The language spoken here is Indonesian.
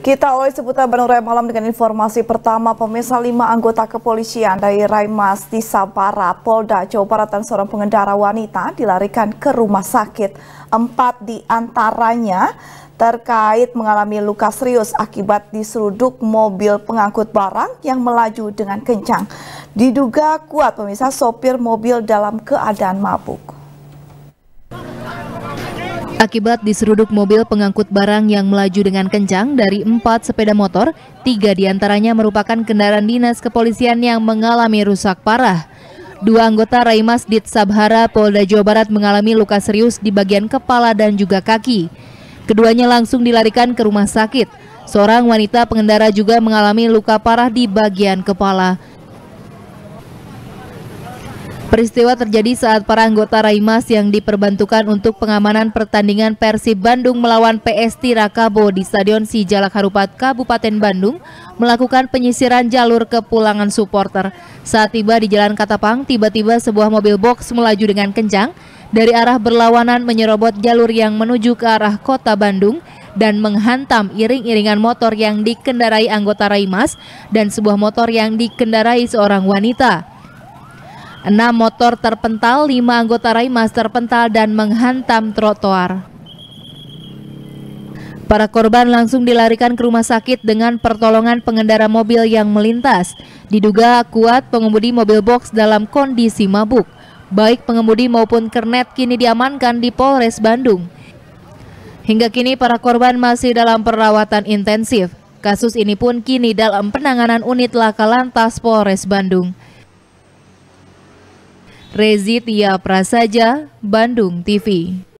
Kita awali seputar Bandung Raya malam dengan informasi pertama pemirsa lima anggota kepolisian dari Raimas di Sabara, Polda, Jawa Barat dan seorang pengendara wanita dilarikan ke rumah sakit. Empat di antaranya terkait mengalami luka serius akibat diseruduk mobil pengangkut barang yang melaju dengan kencang. Diduga kuat pemirsa sopir mobil dalam keadaan mabuk. Akibat diseruduk mobil pengangkut barang yang melaju dengan kencang dari empat sepeda motor, tiga diantaranya merupakan kendaraan dinas kepolisian yang mengalami rusak parah. Dua anggota Raimas Dit Sabhara Polda Jawa Barat mengalami luka serius di bagian kepala dan juga kaki. Keduanya langsung dilarikan ke rumah sakit. Seorang wanita pengendara juga mengalami luka parah di bagian kepala. Peristiwa terjadi saat para anggota Raimas yang diperbantukan untuk pengamanan pertandingan Persib Bandung melawan PS Rakabo di Stadion Sijalak Harupat, Kabupaten Bandung melakukan penyisiran jalur kepulangan supporter. Saat tiba di Jalan Katapang, tiba-tiba sebuah mobil box melaju dengan kencang dari arah berlawanan menyerobot jalur yang menuju ke arah kota Bandung dan menghantam iring-iringan motor yang dikendarai anggota Raimas dan sebuah motor yang dikendarai seorang wanita. Enam motor terpental, lima anggota Raimas terpental dan menghantam trotoar. Para korban langsung dilarikan ke rumah sakit dengan pertolongan pengendara mobil yang melintas. Diduga kuat pengemudi mobil box dalam kondisi mabuk. Baik pengemudi maupun kernet kini diamankan di Polres Bandung. Hingga kini para korban masih dalam perawatan intensif. Kasus ini pun kini dalam penanganan unit laka lantas Polres Bandung. Rezi Tia Prasaja, Bandung TV.